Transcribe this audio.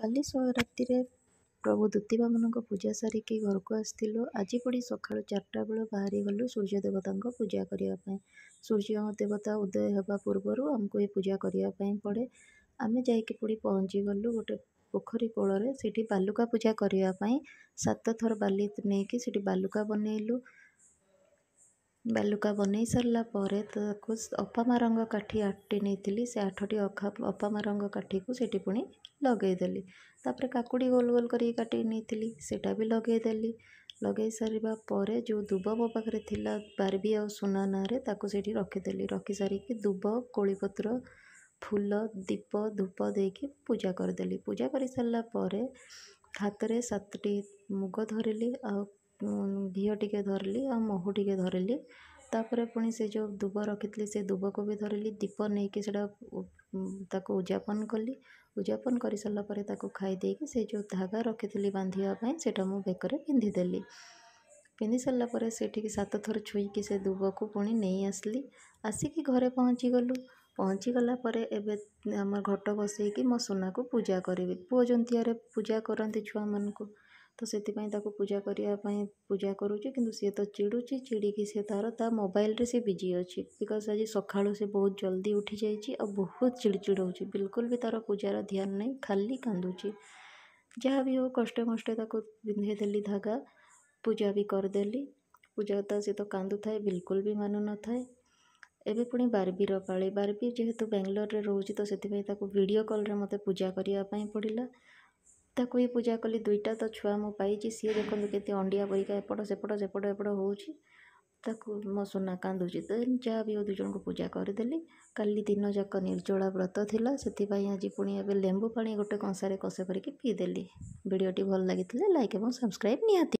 କାଲି ରାତିରେ ପ୍ରଭୁ ଦୂତୀବାମନଙ୍କ ପୂଜା ସାରିକି ଘରକୁ ଆସିଥିଲୁ ଆଜି ପୁଣି ସକାଳୁ ଚାରିଟା ବେଳୁ ବାହାରିଗଲୁ ସୂର୍ଯ୍ୟ ଦେବତାଙ୍କ ପୂଜା କରିବା ପାଇଁ ସୂର୍ଯ୍ୟ ଦେବତା ଉଦୟ ହେବା ପୂର୍ବରୁ ଆମକୁ ଏ ପୂଜା କରିବା ପାଇଁ ପଡ଼େ ଆମେ ଯାଇକି ପୁଣି ପହଞ୍ଚିଗଲୁ ଗୋଟେ ପୋଖରୀ କୂଳରେ ସେଇଠି ବାଲୁକା ପୂଜା କରିବା ପାଇଁ ସାତ ଥର ବାଲି ନେଇକି ସେଇଠି ବାଲୁକା ବନେଇଲୁ ବାଲୁକା ବନେଇ ସାରିଲା ପରେ ତାକୁ ଅପାମା ରଙ୍ଗ କାଠି ଆଠଟି ନେଇଥିଲି ସେ ଆଠଟି ଅଖା ଅପାମା ରଙ୍ଗ କାଠିକୁ ସେଇଠି ପୁଣି ଲଗେଇଦେଲି ତାପରେ କାକୁଡ଼ି ଗୋଲ ଗୋଲ କରିକି କାଟି ନେଇଥିଲି ସେଇଟା ବି ଲଗେଇଦେଲି ଲଗେଇ ସାରିବା ପରେ ଯେଉଁ ଦୁବ ମୋ ପାଖରେ ଥିଲା ବାର୍ବି ଆଉ ସୁନା ନାଁରେ ତାକୁ ସେଇଠି ରଖିଦେଲି ରଖିସାରିକି ଦୁବ କୋଳିପତ୍ର ଫୁଲ ଦୀପ ଧୂପ ଦେଇକି ପୂଜା କରିଦେଲି ପୂଜା କରିସାରିଲା ପରେ ହାତରେ ସାତଟି ମୁଗ ଧରିଲି ଆଉ घी टिके धरली आ महु टिके धरली तापर पुणी से जो दुब रखी से दुब को भी धरली दीप नहीं कि उद्यापन कली उद्यापन कर सारापर ताक खाई से जो धागा रखी बांधापी से बेक पिंधिदेली पिंधि सारापर से सत थर छुई से दुब को पुणी नहीं आसली आसिक घरे पहुँची पहुँचीगलु पहुँचीगलापर एम घट बसईकि मो सुना को पूजा करी पुजंती पूजा करती छुआ मानक तो से पूजा करने पूजा करुचे कि चिड़ूची चिड़िकी सी तार मोबाइल सी बिजी अच्छे बिकज आज सका बहुत जल्दी उठी जा बहुत चिड़चिड़ हो बिलकुल भी तार पूजार ध्यान नहीं खाली कांदुची जहाँ भी हो कष्ट मष्ट विंधेदेली धागा पूजा भी करदेली पूजा तो सी तो कांदु थाए बिलकुल भी मानु न था एवं पुणी बारबी पाड़ी बारबी जेहेतु बांग्लोर में रोचे तो से भिड कल रे मतलब पूजा करने पड़ा ତାକୁ ବି ପୂଜା କଲି ଦୁଇଟା ତ ଛୁଆ ମୁଁ ପାଇଛି ସିଏ ଦେଖନ୍ତୁ କେତେ ଅଣ୍ଡିଆ ପରିକା ଏପଟ ସେପଟ ସେପଟ ଏପଟ ହେଉଛି ତାକୁ ମୋ ସୁନା କାନ୍ଦୁଛି ତ ଯାହା ବି ହଉ ଦୁଇଜଣଙ୍କୁ ପୂଜା କରିଦେଲି କାଲି ଦିନଯାକ ନିର୍ଜଳା ବ୍ରତ ଥିଲା ସେଥିପାଇଁ ଆଜି ପୁଣି ଏବେ ଲେମ୍ବୁ ପାଣି ଗୋଟେ କଂସାରେ କଷେ କରିକି ପିଇଦେଲି ଭିଡ଼ିଓଟି ଭଲ ଲାଗିଥିଲେ ଲାଇକ୍ ଏବଂ ସବସ୍କ୍ରାଇବ୍ ନିହାତି